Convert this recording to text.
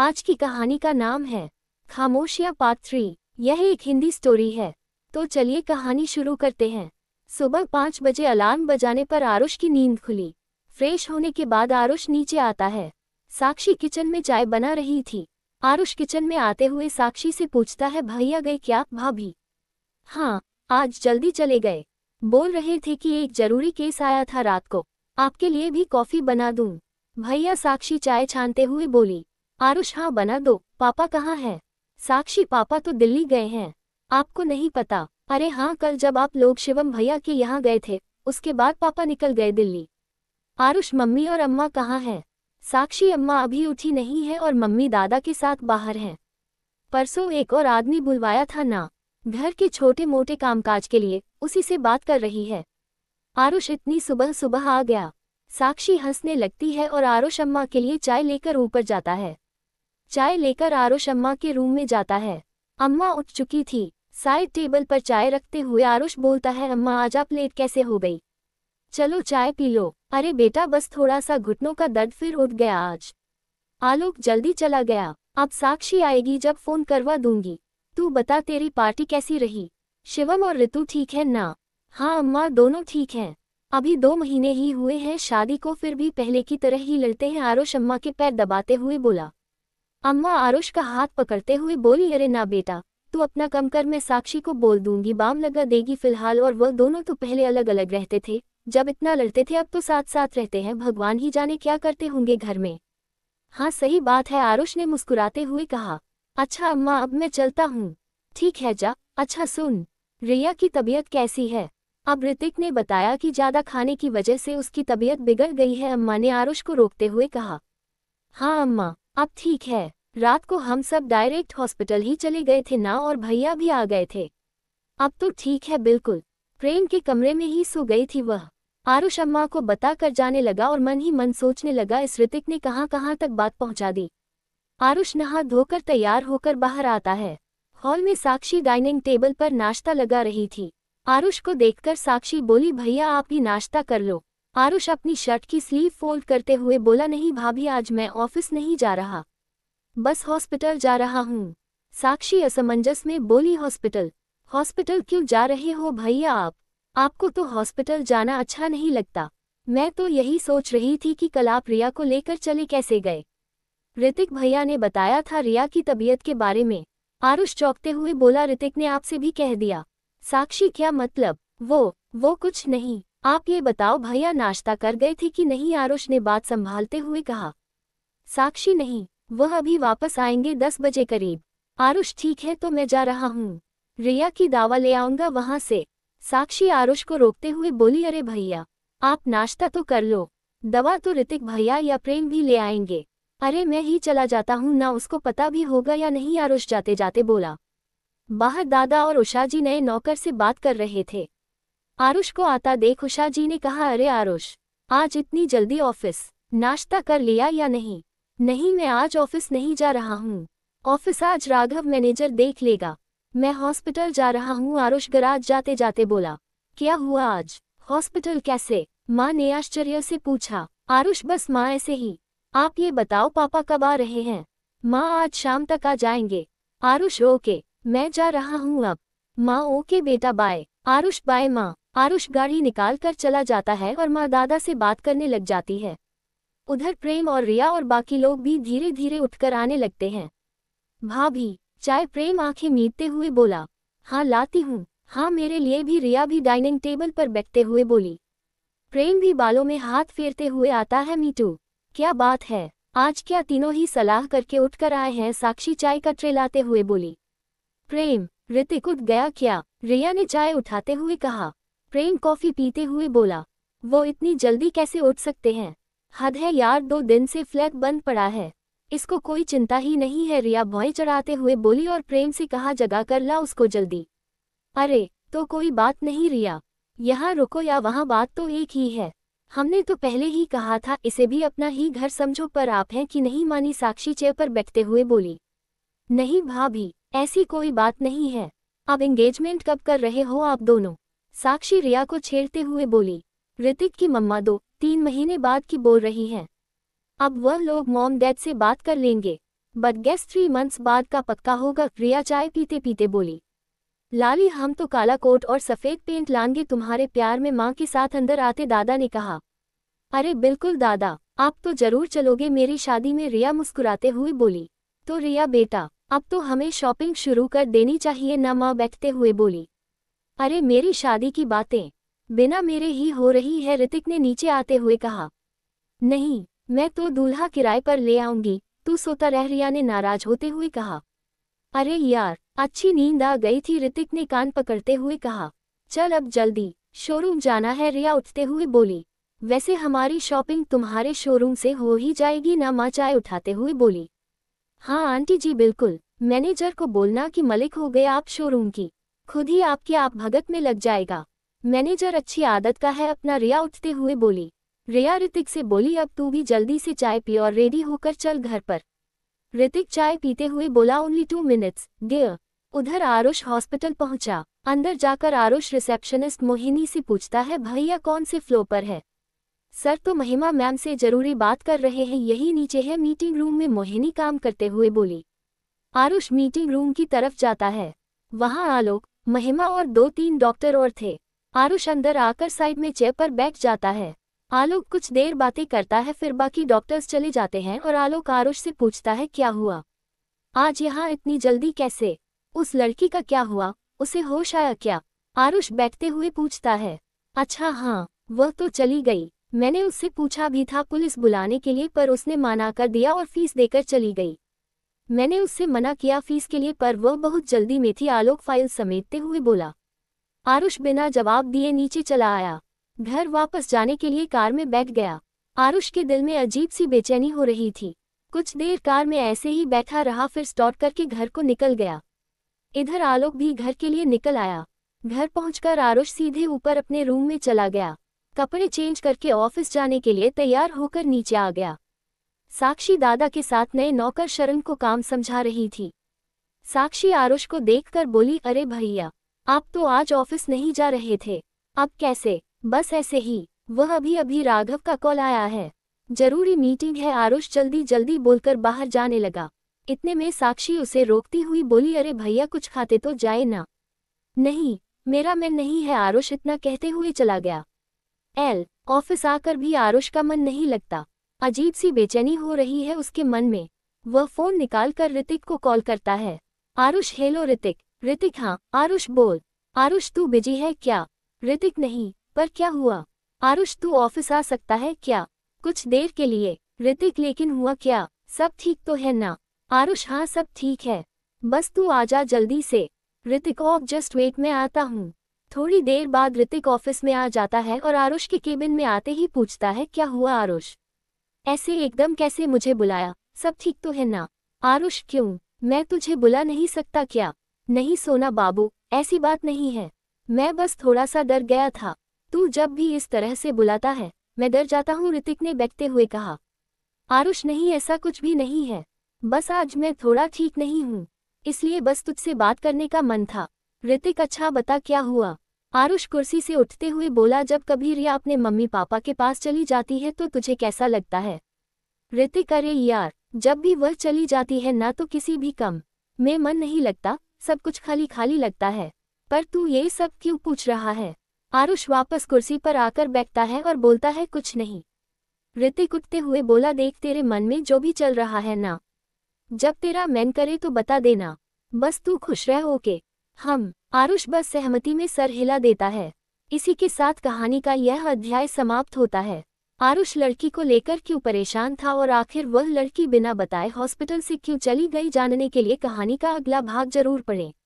आज की कहानी का नाम है खामोशिया पार्ट थ्री यह एक हिंदी स्टोरी है तो चलिए कहानी शुरू करते हैं सुबह पाँच बजे अलार्म बजाने पर आरुष की नींद खुली फ्रेश होने के बाद आरुष नीचे आता है साक्षी किचन में चाय बना रही थी आरुष किचन में आते हुए साक्षी से पूछता है भैया गए क्या भाभी हाँ आज जल्दी चले गए बोल रहे थे कि एक जरूरी केस आया था रात को आपके लिए भी कॉफ़ी बना दूं भैया साक्षी चाय छानते हुए बोली आरुष हाँ बना दो पापा कहाँ हैं साक्षी पापा तो दिल्ली गए हैं आपको नहीं पता अरे हाँ कल जब आप लोग शिवम भैया के यहाँ गए थे उसके बाद पापा निकल गए दिल्ली आरुष मम्मी और अम्मा कहाँ हैं साक्षी अम्मा अभी उठी नहीं है और मम्मी दादा के साथ बाहर हैं परसों एक और आदमी बुलवाया था ना घर के छोटे मोटे कामकाज के लिए उसी से बात कर रही है आरुष इतनी सुबह सुबह आ गया साक्षी हंसने लगती है और आरुष अम्मा के लिए चाय लेकर ऊपर जाता है चाय लेकर आरुष अम्मा के रूम में जाता है अम्मा उठ चुकी थी साइड टेबल पर चाय रखते हुए आरुष बोलता है अम्मा आज आप लेट कैसे हो गई चलो चाय पी लो अरे बेटा बस थोड़ा सा घुटनों का दर्द फिर उठ गया आज आलोक जल्दी चला गया अब साक्षी आएगी जब फोन करवा दूंगी तू बता तेरी पार्टी कैसी रही शिवम और ऋतु ठीक है ना हाँ अम्मा दोनों ठीक हैं अभी दो महीने ही हुए हैं शादी को फिर भी पहले की तरह ही लड़ते हैं आरोश अम्मा के पैर दबाते हुए बोला अम्मा आरुष का हाथ पकड़ते हुए बोली अरे ना बेटा तू अपना कम कर मैं साक्षी को बोल दूंगी बाम लगा देगी फिलहाल और वह दोनों तो पहले अलग अलग रहते थे जब इतना लड़ते थे अब तो साथ साथ रहते हैं भगवान ही जाने क्या करते होंगे घर में हाँ सही बात है आरुष ने मुस्कुराते हुए कहा अच्छा अम्मा अब मैं चलता हूँ ठीक है जा अच्छा सुन रिया की तबीयत कैसी है अब ऋतिक ने बताया कि ज़्यादा खाने की वजह से उसकी तबीयत बिगड़ गई है अम्मा ने आरुष को रोकते हुए कहा हाँ अम्मा अब ठीक है रात को हम सब डायरेक्ट हॉस्पिटल ही चले गए थे ना और भैया भी आ गए थे अब तो ठीक है बिल्कुल प्रेम के कमरे में ही सो गई थी वह आरुष अम्मा को बताकर जाने लगा और मन ही मन सोचने लगा इस ऋतिक ने कहाँ कहाँ तक बात पहुँचा दी आरुष नहा धोकर तैयार होकर बाहर आता है हॉल में साक्षी डाइनिंग टेबल पर नाश्ता लगा रही थी आरुष को देखकर साक्षी बोली भैया आप ही नाश्ता कर लो आरुष अपनी शर्ट की स्लीव फोल्ड करते हुए बोला नहीं भाभी आज मैं ऑफिस नहीं जा रहा बस हॉस्पिटल जा रहा हूँ साक्षी असमंजस में बोली हॉस्पिटल हॉस्पिटल क्यों जा रहे हो भैया आप आपको तो हॉस्पिटल जाना अच्छा नहीं लगता मैं तो यही सोच रही थी कि कल आप रिया को लेकर चले कैसे गए ऋतिक भैया ने बताया था रिया की तबीयत के बारे में आरुष चौंकते हुए बोला ऋतिक ने आपसे भी कह दिया साक्षी क्या मतलब वो वो कुछ नहीं आप ये बताओ भैया नाश्ता कर गए थे कि नहीं आरुष ने बात संभालते हुए कहा साक्षी नहीं वह अभी वापस आएंगे दस बजे करीब आरुष ठीक है तो मैं जा रहा हूँ रिया की दावा ले आऊंगा वहां से साक्षी आरुष को रोकते हुए बोली अरे भैया आप नाश्ता तो कर लो दवा तो ऋतिक भैया या प्रेम भी ले आएंगे अरे मैं ही चला जाता हूँ ना उसको पता भी होगा या नहीं आरुष जाते जाते बोला बाहर दादा और उषा जी नए नौकर से बात कर रहे थे आरुष को आता देख उषा जी ने कहा अरे आरुष आज इतनी जल्दी ऑफिस नाश्ता कर लिया या नहीं नहीं मैं आज ऑफिस नहीं जा रहा हूँ ऑफिस आज राघव मैनेजर देख लेगा मैं हॉस्पिटल जा रहा हूँ आरुष गराज जाते जाते बोला क्या हुआ आज हॉस्पिटल कैसे माँ ने आश्चर्य से पूछा आरुष बस माँ ऐसे ही आप ये बताओ पापा कब आ रहे हैं माँ आज शाम तक आ जाएंगे आरुष ओके मैं जा रहा हूँ अब माँ ओके बेटा बाय आरुष बाय माँ आरुष गाड़ी निकाल कर चला जाता है और माँ दादा से बात करने लग जाती है उधर प्रेम और रिया और बाकी लोग भी धीरे धीरे उठकर आने लगते हैं भाभी चाय प्रेम आंखें मीटते हुए बोला हाँ लाती हूँ हाँ मेरे लिए भी रिया भी डाइनिंग टेबल पर बैठते हुए बोली प्रेम भी बालों में हाथ फेरते हुए आता है मीटू क्या बात है आज क्या तीनों ही सलाह करके उठकर आए हैं साक्षी चाय का ट्रे लाते हुए बोली प्रेम ऋतिक उठ गया क्या रिया ने चाय उठाते हुए कहा प्रेम कॉफ़ी पीते हुए बोला वो इतनी जल्दी कैसे उठ सकते हैं हद है यार दो दिन से फ्लैग बंद पड़ा है इसको कोई चिंता ही नहीं है रिया भौएं चढ़ाते हुए बोली और प्रेम से कहा जगा कर ला उसको जल्दी अरे तो कोई बात नहीं रिया यहाँ रुको या वहाँ बात तो एक ही है हमने तो पहले ही कहा था इसे भी अपना ही घर समझो पर आप हैं कि नहीं मानी साक्षी चेयर पर बैठते हुए बोली नहीं भाभी ऐसी कोई बात नहीं है अब एंगेजमेंट कब कर रहे हो आप दोनों साक्षी रिया को छेड़ते हुए बोली ऋतिक की मम्मा दो तीन महीने बाद की बोल रही हैं अब वह लोग मॉम डैड से बात कर लेंगे बट गेस्ट थ्री मंथ्स बाद का पक्का होगा रिया चाय पीते पीते बोली लाली हम तो काला कोट और सफ़ेद पेंट लाएंगे तुम्हारे प्यार में माँ के साथ अंदर आते दादा ने कहा अरे बिल्कुल दादा आप तो जरूर चलोगे मेरी शादी में रिया मुस्कुराते हुए बोली तो रिया बेटा अब तो हमें शॉपिंग शुरू कर देनी चाहिए न माँ बैठते हुए बोली अरे मेरी शादी की बातें बिना मेरे ही हो रही है ऋतिक ने नीचे आते हुए कहा नहीं मैं तो दूल्हा किराए पर ले आऊंगी तू सोता रह रिया ने नाराज होते हुए कहा अरे यार अच्छी नींद आ गई थी ऋतिक ने कान पकड़ते हुए कहा चल अब जल्दी शोरूम जाना है रिया उठते हुए बोली वैसे हमारी शॉपिंग तुम्हारे शोरूम से हो ही जाएगी ना माँ चाय उठाते हुए बोली हाँ आंटी जी बिल्कुल मैनेजर को बोलना कि मलिक हो गए आप शोरूम की खुद ही आपकी आप भगत में लग जाएगा मैनेजर अच्छी आदत का है अपना रिया उठते हुए बोली रिया ऋतिक से बोली अब तू भी जल्दी से चाय पी और रेडी होकर चल घर पर ऋतिक चाय पीते हुए बोला ओनली टू मिनट्स डियर उधर आरुष हॉस्पिटल पहुंचा अंदर जाकर आरुष रिसेप्शनिस्ट मोहिनी से पूछता है भैया कौन से फ्लो पर है सर तो महिमा मैम से जरूरी बात कर रहे हैं यही नीचे है मीटिंग रूम में मोहिनी काम करते हुए बोली आरुष मीटिंग रूम की तरफ जाता है वहाँ आलोक महिमा और दो तीन डॉक्टर और थे आरुष अंदर आकर साइड में चेयर पर बैठ जाता है आलोक कुछ देर बातें करता है फिर बाकी डॉक्टर्स चले जाते हैं और आलोक आरुष से पूछता है क्या हुआ आज यहाँ इतनी जल्दी कैसे उस लड़की का क्या हुआ उसे होश आया क्या आरुष बैठते हुए पूछता है अच्छा हाँ वह तो चली गई मैंने उससे पूछा भी था पुलिस बुलाने के लिए पर उसने मना कर दिया और फीस देकर चली गई मैंने उससे मना किया फीस के लिए पर वह बहुत जल्दी में थी आलोक फाइल समेटते हुए बोला आरुष बिना जवाब दिए नीचे चला आया घर वापस जाने के लिए कार में बैठ गया आरुष के दिल में अजीब सी बेचैनी हो रही थी कुछ देर कार में ऐसे ही बैठा रहा फिर स्टॉट करके घर को निकल गया इधर आलोक भी घर के लिए निकल आया घर पहुंचकर आरुष सीधे ऊपर अपने रूम में चला गया कपड़े चेंज करके ऑफिस जाने के लिए तैयार होकर नीचे आ गया साक्षी दादा के साथ नए नौकर शरण को काम समझा रही थी साक्षी आरुष को देखकर बोली अरे भैया आप तो आज ऑफिस नहीं जा रहे थे अब कैसे बस ऐसे ही वह अभी अभी राघव का कॉल आया है जरूरी मीटिंग है आरुष जल्दी जल्दी बोलकर बाहर जाने लगा इतने में साक्षी उसे रोकती हुई बोली अरे भैया कुछ खाते तो जाए ना नहीं मेरा मन नहीं है आरुष इतना कहते हुए चला गया एल ऑफिस आकर भी आरुष का मन नहीं लगता अजीब सी बेचैनी हो रही है उसके मन में वह फोन निकालकर ऋतिक को कॉल करता है आरुष हेलो ऋतिक ऋतिक हाँ आरुष बोल आरुष तू बिजी है क्या ऋतिक नहीं पर क्या हुआ आरुष तू ऑफिस आ सकता है क्या कुछ देर के लिए ऋतिक लेकिन हुआ क्या सब ठीक तो है ना आरुष हाँ सब ठीक है बस तू आ जा जल्दी से ऋतिक ऑफ जस्ट वेट में आता हूँ थोड़ी देर बाद ऋतिक ऑफिस में आ जाता है और आरुष के केबिन में आते ही पूछता है क्या हुआ आरुष ऐसे एकदम कैसे मुझे बुलाया सब ठीक तो है ना आरुष क्यों मैं तुझे बुला नहीं सकता क्या नहीं सोना बाबू ऐसी बात नहीं है मैं बस थोड़ा सा डर गया था तू जब भी इस तरह से बुलाता है मैं डर जाता हूँ ऋतिक ने बैठते हुए कहा आरुष नहीं ऐसा कुछ भी नहीं है बस आज मैं थोड़ा ठीक नहीं हूँ इसलिए बस तुझसे बात करने का मन था ऋतिक अच्छा बता क्या हुआ आरुष कुर्सी से उठते हुए बोला जब कभी रिया अपने मम्मी पापा के पास चली जाती है तो तुझे कैसा लगता है ऋतिक अरे यार जब भी वह चली जाती है ना तो किसी भी कम में मन नहीं लगता सब कुछ खाली खाली लगता है पर तू ये सब क्यों पूछ रहा है आरुष वापस कुर्सी पर आकर बैठता है और बोलता है कुछ नहीं ऋतिक उठते हुए बोला देख तेरे मन में जो भी चल रहा है ना जब तेरा मैन करे तो बता देना बस तू खुश रह ओके हम आरुष बस सहमति में सर हिला देता है इसी के साथ कहानी का यह अध्याय समाप्त होता है आरुष लड़की को लेकर क्यों परेशान था और आखिर वह लड़की बिना बताए हॉस्पिटल से क्यों चली गई जानने के लिए कहानी का अगला भाग जरूर पढ़ें